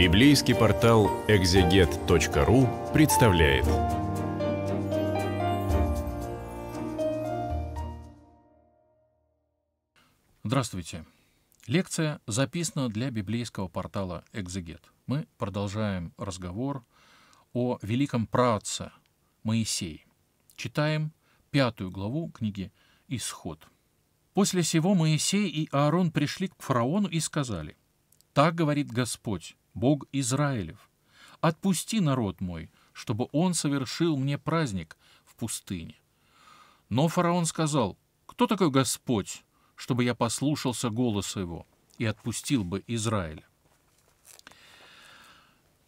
Библейский портал exeget.ru представляет. Здравствуйте. Лекция записана для библейского портала «Экзегет». Мы продолжаем разговор о великом праотце Моисее. Читаем пятую главу книги «Исход». «После сего Моисей и Аарон пришли к фараону и сказали, «Так говорит Господь, Бог Израилев, отпусти народ мой, чтобы он совершил мне праздник в пустыне. Но фараон сказал, кто такой Господь, чтобы я послушался голоса его и отпустил бы Израиль?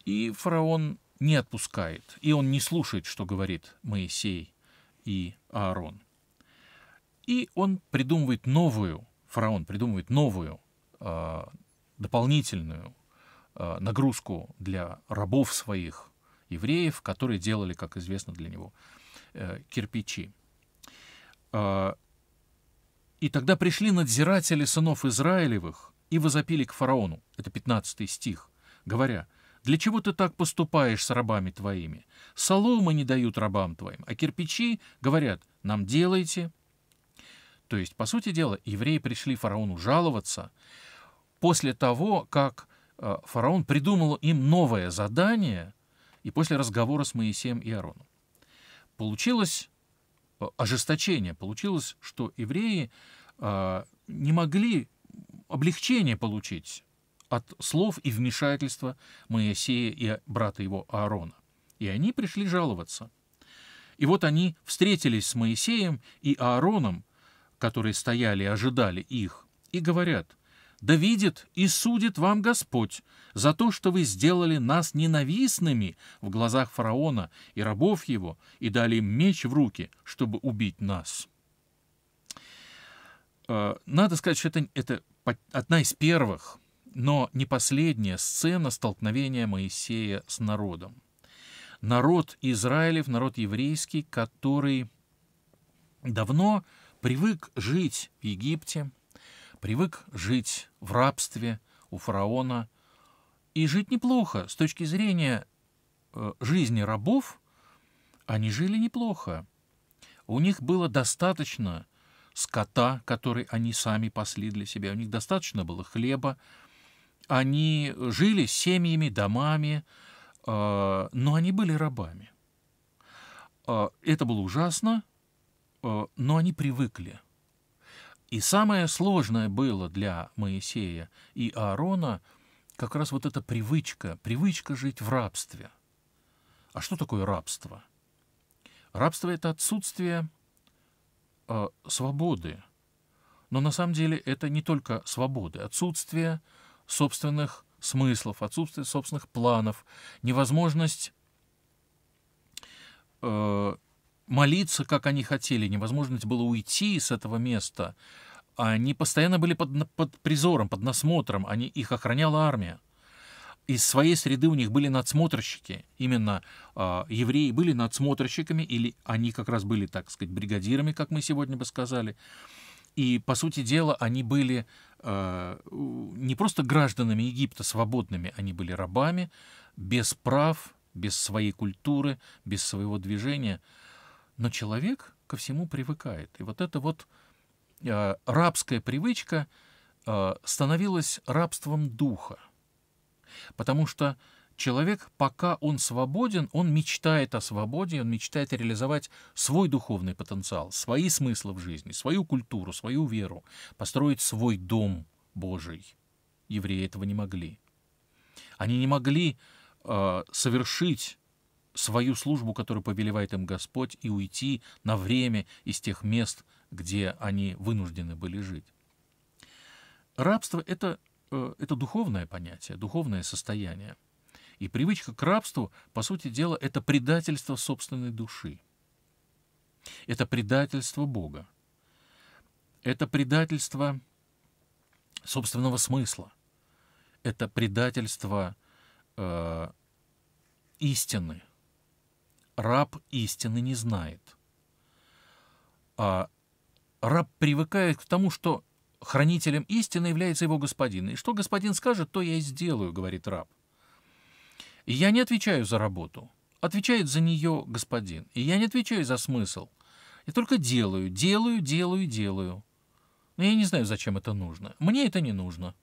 И фараон не отпускает, и он не слушает, что говорит Моисей и Аарон. И он придумывает новую, фараон придумывает новую, а, дополнительную Э, нагрузку для рабов своих, евреев, которые делали, как известно для него, э, кирпичи. Э, и тогда пришли надзиратели сынов Израилевых и возопили к фараону, это 15 стих, говоря, «Для чего ты так поступаешь с рабами твоими? Соломы не дают рабам твоим, а кирпичи, говорят, нам делайте». То есть, по сути дела, евреи пришли фараону жаловаться после того, как Э, фараон придумал им новое задание, и после разговора с Моисеем и Аароном. Получилось э, ожесточение, получилось, что евреи э, не могли облегчение получить от слов и вмешательства Моисея и брата его Аарона. И они пришли жаловаться. И вот они встретились с Моисеем и Аароном, которые стояли и ожидали их, и говорят – да видит и судит вам Господь за то, что вы сделали нас ненавистными в глазах фараона и рабов его, и дали им меч в руки, чтобы убить нас». Э, надо сказать, что это, это одна из первых, но не последняя сцена столкновения Моисея с народом. Народ Израилев, народ еврейский, который давно привык жить в Египте – привык жить в рабстве у фараона. И жить неплохо. С точки зрения э, жизни рабов, они жили неплохо. У них было достаточно скота, который они сами пасли для себя. У них достаточно было хлеба. Они жили семьями, домами, э, но они были рабами. Э, это было ужасно, но они привыкли. И самое сложное было для Моисея и Аарона как раз вот эта привычка, привычка жить в рабстве. А что такое рабство? Рабство — это отсутствие э, свободы. Но на самом деле это не только свободы, отсутствие собственных смыслов, отсутствие собственных планов, невозможность э, молиться, как они хотели, невозможно было уйти с этого места. Они постоянно были под, под призором, под насмотром, они, их охраняла армия. Из своей среды у них были надсмотрщики, именно э, евреи были надсмотрщиками, или они как раз были, так сказать, бригадирами, как мы сегодня бы сказали. И, по сути дела, они были э, не просто гражданами Египта свободными, они были рабами, без прав, без своей культуры, без своего движения – но человек ко всему привыкает. И вот эта вот э, рабская привычка э, становилась рабством духа. Потому что человек, пока он свободен, он мечтает о свободе, он мечтает реализовать свой духовный потенциал, свои смыслы в жизни, свою культуру, свою веру, построить свой дом Божий. Евреи этого не могли. Они не могли э, совершить свою службу, которую повелевает им Господь, и уйти на время из тех мест, где они вынуждены были жить. Рабство — это, э, это духовное понятие, духовное состояние. И привычка к рабству, по сути дела, это предательство собственной души. Это предательство Бога. Это предательство собственного смысла. Это предательство э, истины, раб истины не знает. А раб привыкает к тому, что хранителем истины является его господин. И что господин скажет, то я и сделаю, говорит раб. я не отвечаю за работу. Отвечает за нее господин. И я не отвечаю за смысл. Я только делаю, делаю, делаю, делаю. Но я не знаю, зачем это нужно. Мне это не нужно.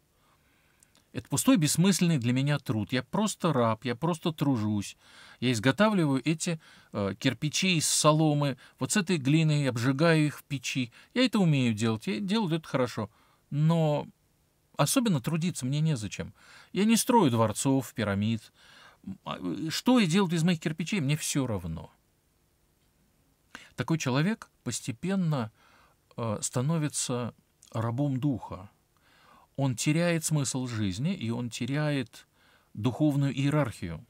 Это пустой, бессмысленный для меня труд. Я просто раб, я просто тружусь. Я изготавливаю эти э, кирпичи из соломы, вот с этой глиной, обжигаю их в печи. Я это умею делать, я делаю это хорошо. Но особенно трудиться мне незачем. Я не строю дворцов, пирамид. А, э, что я делаю из моих кирпичей, мне все равно. Такой человек постепенно э, становится рабом духа он теряет смысл жизни, и он теряет духовную иерархию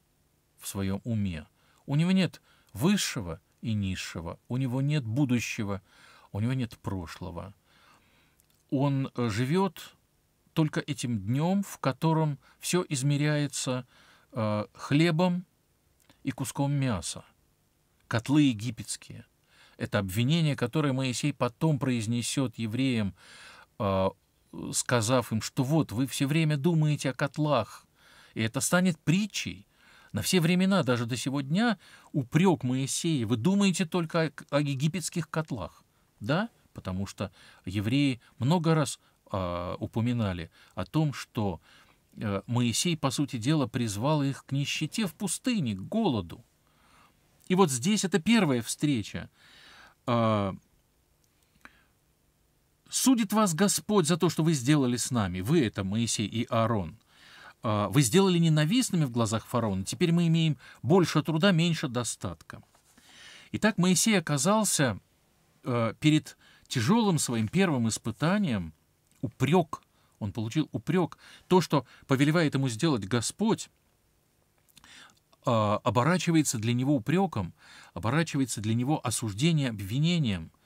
в своем уме. У него нет высшего и низшего, у него нет будущего, у него нет прошлого. Он э, живет только этим днем, в котором все измеряется э, хлебом и куском мяса. Котлы египетские. Это обвинение, которое Моисей потом произнесет евреям э, сказав им, что вот вы все время думаете о котлах, и это станет притчей. На все времена, даже до сего дня, упрек Моисея, вы думаете только о, о египетских котлах. Да, потому что евреи много раз э, упоминали о том, что э, Моисей, по сути дела, призвал их к нищете в пустыне, к голоду. И вот здесь это первая встреча. Э, Судит вас Господь за то, что вы сделали с нами. Вы — это Моисей и Аарон. А, вы сделали ненавистными в глазах фараона. Теперь мы имеем больше труда, меньше достатка. Итак, Моисей оказался э, перед тяжелым своим первым испытанием упрек. Он получил упрек. То, что повелевает ему сделать Господь, а, оборачивается для него упреком, оборачивается для него осуждением, обвинением –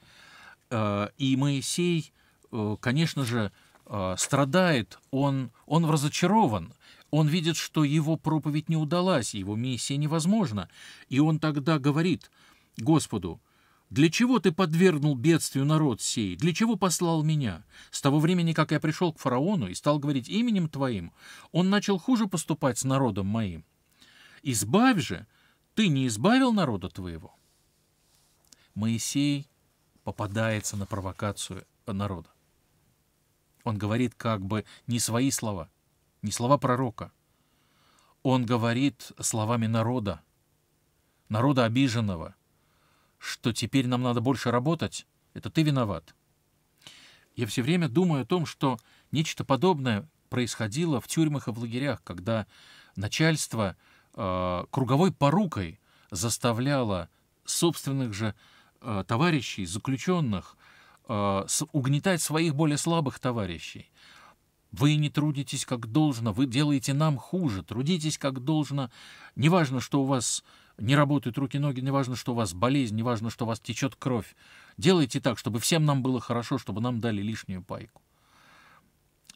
Э, и Моисей, э, конечно же, э, страдает, он, он разочарован, он видит, что его проповедь не удалась, его миссия невозможна. И он тогда говорит Господу, «Для чего ты подвергнул бедствию народ сей? Для чего послал меня? С того времени, как я пришел к фараону и стал говорить именем твоим, он начал хуже поступать с народом моим. Избавь же, ты не избавил народа твоего». Моисей – попадается на провокацию народа. Он говорит как бы не свои слова, не слова пророка. Он говорит словами народа, народа обиженного, что теперь нам надо больше работать, это ты виноват. Я все время думаю о том, что нечто подобное происходило в тюрьмах и в лагерях, когда начальство э, круговой порукой заставляло собственных же Э, товарищей, заключенных, э, угнетать своих более слабых товарищей. Вы не трудитесь как должно, вы делаете нам хуже, трудитесь как должно. Неважно, что у вас не работают руки-ноги, неважно, что у вас болезнь, неважно, что у вас течет кровь. Делайте так, чтобы всем нам было хорошо, чтобы нам дали лишнюю пайку.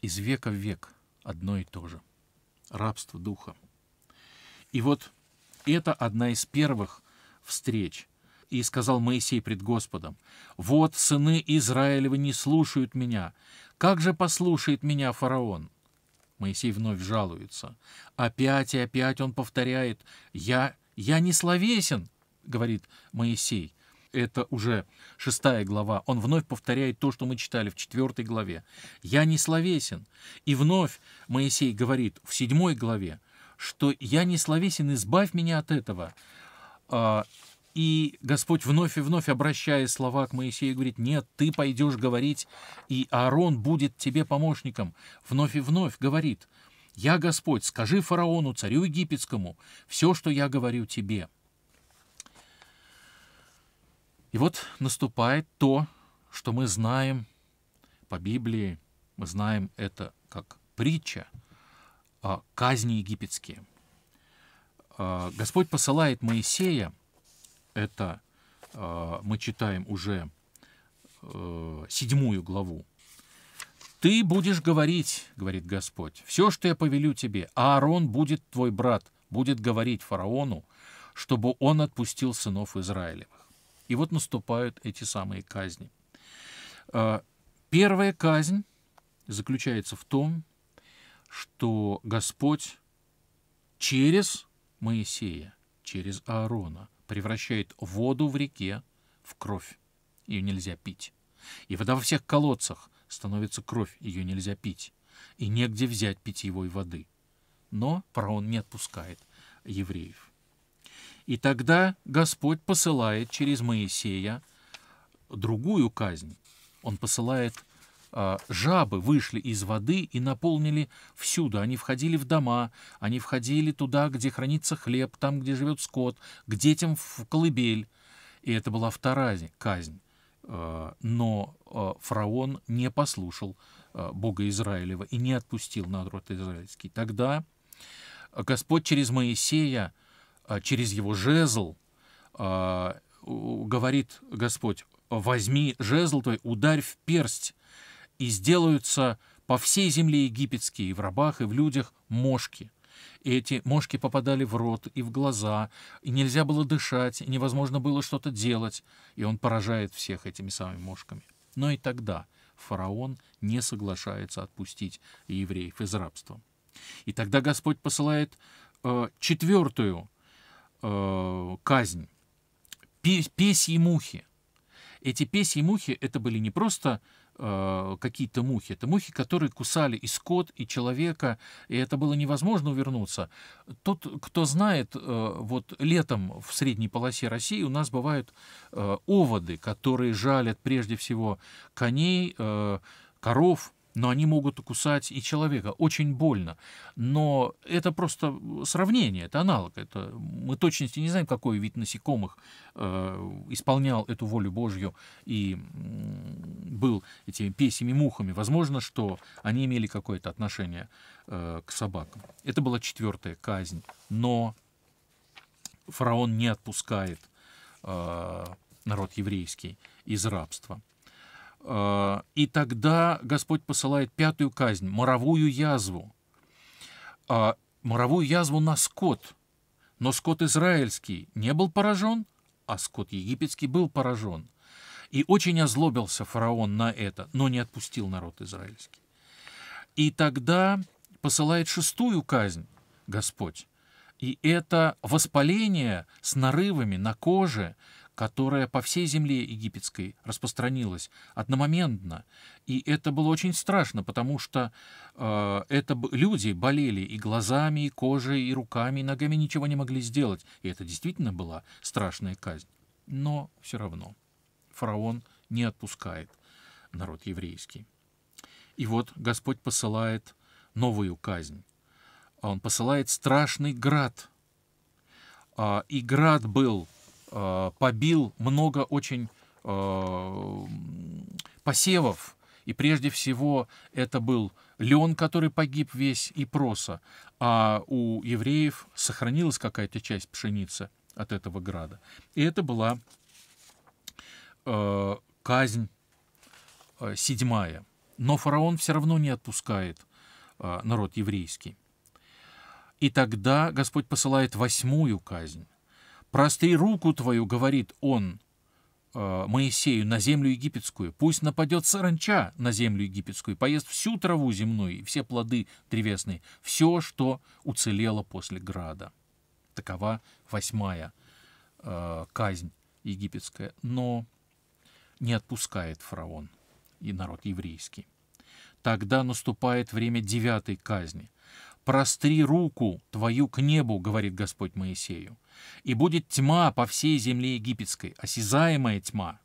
Из века в век одно и то же. Рабство духа. И вот это одна из первых встреч – и сказал Моисей пред Господом, «Вот сыны Израилева не слушают меня. Как же послушает меня фараон?» Моисей вновь жалуется. Опять и опять он повторяет, «Я, я не словесен», — говорит Моисей. Это уже шестая глава. Он вновь повторяет то, что мы читали в четвертой главе. «Я не словесен». И вновь Моисей говорит в седьмой главе, что «Я не словесен, избавь меня от этого». А, и Господь вновь и вновь, обращая слова к Моисею, говорит, нет, ты пойдешь говорить, и Аарон будет тебе помощником. Вновь и вновь говорит, я Господь, скажи фараону, царю египетскому, все, что я говорю тебе. И вот наступает то, что мы знаем по Библии, мы знаем это как притча, казни египетские. А, Господь посылает Моисея это э, мы читаем уже э, седьмую главу. «Ты будешь говорить, — говорит Господь, — все, что я повелю тебе, а Аарон будет твой брат, будет говорить фараону, чтобы он отпустил сынов Израилевых». И вот наступают эти самые казни. Э, первая казнь заключается в том, что Господь через Моисея, через Аарона — превращает воду в реке в кровь. Ее нельзя пить. И вода во всех колодцах становится кровь, ее нельзя пить. И негде взять питьевой воды. Но фараон не отпускает евреев. И тогда Господь посылает через Моисея другую казнь. Он посылает а, жабы вышли из воды и наполнили всюду. Они входили в дома, они входили туда, где хранится хлеб, там, где живет скот, к детям в колыбель. И это была вторая казнь. А, но а, фараон не послушал Бога Израилева и не отпустил народ израильский. Тогда Господь через Моисея, через его жезл, говорит Господь, возьми жезл твой, ударь в персть и сделаются по всей земле египетские, и в рабах, и в людях мошки. И эти мошки попадали в рот и в глаза, и нельзя было дышать, и невозможно было что-то делать, и он поражает всех этими самыми мошками. Но и тогда фараон не соглашается отпустить евреев из рабства. И тогда Господь посылает э, четвертую э, казнь песьи мухи. Эти песьи мухи это были не просто э, какие-то мухи. Это мухи, которые кусали и скот, и человека, и это было невозможно увернуться. Тот, кто знает, э, вот летом в средней полосе России у нас бывают э, оводы, которые жалят прежде всего коней, э, коров, но они могут кусать и человека. Очень больно. Но это просто сравнение, это аналог. Это, мы точности не знаем, какой вид насекомых э, исполнял эту волю Божью и был этими песями мухами. Возможно, что они имели какое-то отношение э, к собакам. Это была четвертая казнь. Но фараон не отпускает э, народ еврейский из рабства. И тогда Господь посылает пятую казнь, моровую язву. А, моровую язву на скот. Но скот израильский не был поражен, а скот египетский был поражен. И очень озлобился фараон на это, но не отпустил народ израильский. И тогда посылает шестую казнь Господь. И это воспаление с нарывами на коже – которая по всей земле египетской распространилась одномоментно. И это было очень страшно, потому что э, это люди болели и глазами, и кожей, и руками, и ногами ничего не могли сделать. И это действительно была страшная казнь. Но все равно фараон не отпускает народ еврейский. И вот Господь посылает новую казнь. Он посылает страшный град. А, и град был Э, побил много очень э, посевов. И прежде всего это был лен, который погиб весь, и проса. А у евреев сохранилась какая-то часть пшеницы от этого града. И это была э, казнь э, седьмая. Но фараон все равно не отпускает э, народ еврейский. И тогда Господь посылает восьмую казнь «Простри руку твою, — говорит он, э, Моисею, — на землю египетскую. Пусть нападет саранча на землю египетскую, поест всю траву земную и все плоды древесные, все, что уцелело после града». Такова восьмая э, казнь египетская. Но не отпускает фараон и народ еврейский. Тогда наступает время девятой казни — «Простри руку твою к небу», — говорит Господь Моисею, «и будет тьма по всей земле египетской, осязаемая тьма».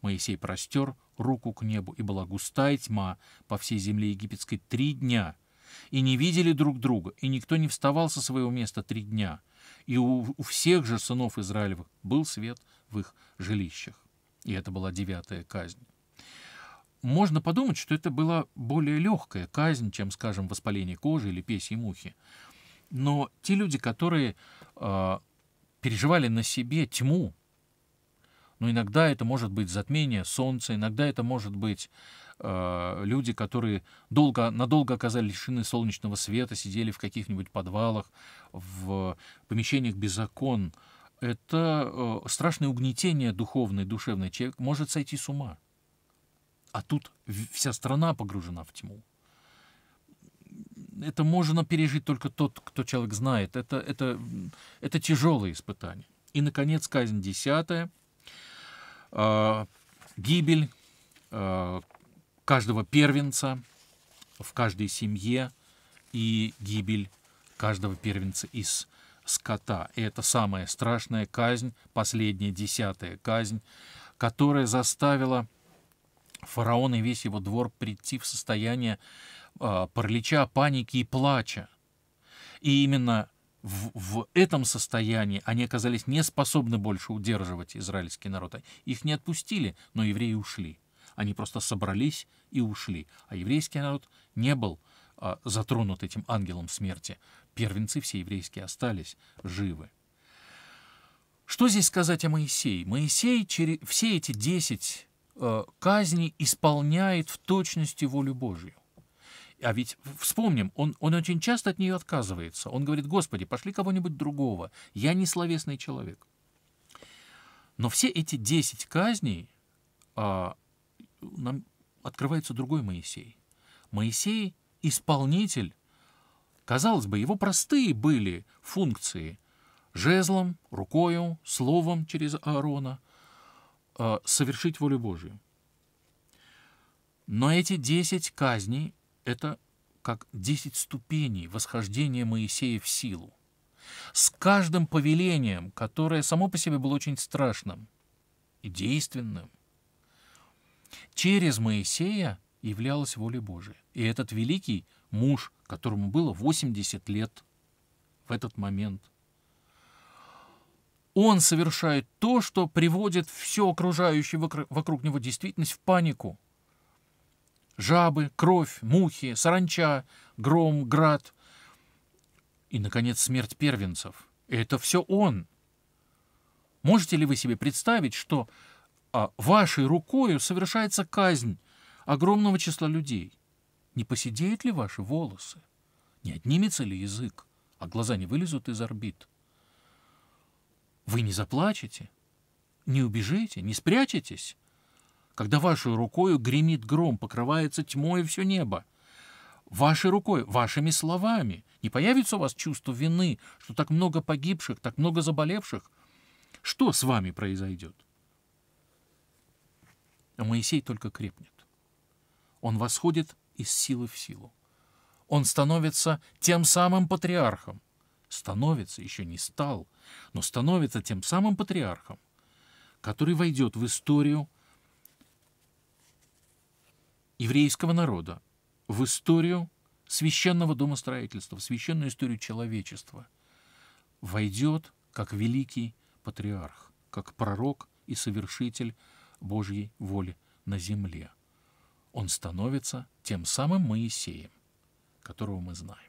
Моисей простер руку к небу, и была густая тьма по всей земле египетской три дня. И не видели друг друга, и никто не вставал со своего места три дня. И у, у всех же сынов Израилевых был свет в их жилищах. И это была девятая казнь можно подумать, что это была более легкая казнь, чем, скажем, воспаление кожи или песьи мухи. Но те люди, которые э, переживали на себе тьму, но иногда это может быть затмение солнца, иногда это может быть э, люди, которые долго, надолго оказались лишены солнечного света, сидели в каких-нибудь подвалах, в помещениях без окон. Это э, страшное угнетение духовной, душевной. Человек может сойти с ума. А тут вся страна погружена в тьму. Это можно пережить только тот, кто человек знает. Это, это, это тяжелое испытание. И, наконец, казнь десятая. Э, гибель э, каждого первенца в каждой семье и гибель каждого первенца из скота. И это самая страшная казнь, последняя десятая казнь, которая заставила фараон и весь его двор прийти в состояние э, паралича, паники и плача. И именно в, в этом состоянии они оказались не способны больше удерживать израильский народ. Их не отпустили, но евреи ушли. Они просто собрались и ушли. А еврейский народ не был а, затронут этим ангелом смерти. Первенцы все еврейские остались живы. Что здесь сказать о Моисее? Моисей через все эти десять Э, казни исполняет в точности волю Божью. А ведь вспомним, он, он очень часто от нее отказывается. Он говорит, Господи, пошли кого-нибудь другого, я не словесный человек. Но все эти десять казней а, нам открывается другой Моисей. Моисей — исполнитель. Казалось бы, его простые были функции — жезлом, рукою, словом через Аарона — Э, совершить волю Божию. Но эти десять казней — это как десять ступеней восхождения Моисея в силу. С каждым повелением, которое само по себе было очень страшным и действенным, через Моисея являлась воля Божия. И этот великий муж, которому было 80 лет в этот момент — он совершает то, что приводит все окружающее вокруг него действительность в панику. Жабы, кровь, мухи, саранча, гром, град. И, наконец, смерть первенцев. Это все он. Можете ли вы себе представить, что а, вашей рукою совершается казнь огромного числа людей? Не посидеют ли ваши волосы? Не отнимется ли язык, а глаза не вылезут из орбит? Вы не заплачете, не убежите, не спрячетесь, когда вашей рукою гремит гром, покрывается тьмой все небо. Вашей рукой, вашими словами. Не появится у вас чувство вины, что так много погибших, так много заболевших. Что с вами произойдет? А Моисей только крепнет. Он восходит из силы в силу. Он становится тем самым патриархом, становится, еще не стал, но становится тем самым патриархом, который войдет в историю еврейского народа, в историю священного домостроительства, в священную историю человечества, войдет как великий патриарх, как пророк и совершитель Божьей воли на земле. Он становится тем самым Моисеем, которого мы знаем.